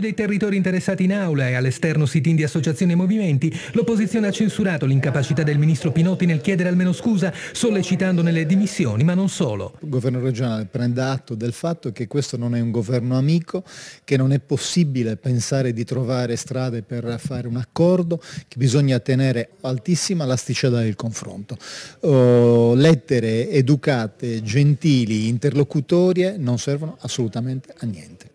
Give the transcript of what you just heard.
dei territori interessati in aula e all'esterno sit di associazioni e movimenti, l'opposizione ha censurato l'incapacità del ministro Pinotti nel chiedere almeno scusa, sollecitandone le dimissioni, ma non solo. Il governo regionale prende atto del fatto che questo non è un governo amico, che non è possibile pensare di trovare strade per fare un accordo, che bisogna tenere altissima l'asticella del confronto. Oh, lettere educate, gentili, interlocutorie non servono assolutamente a niente.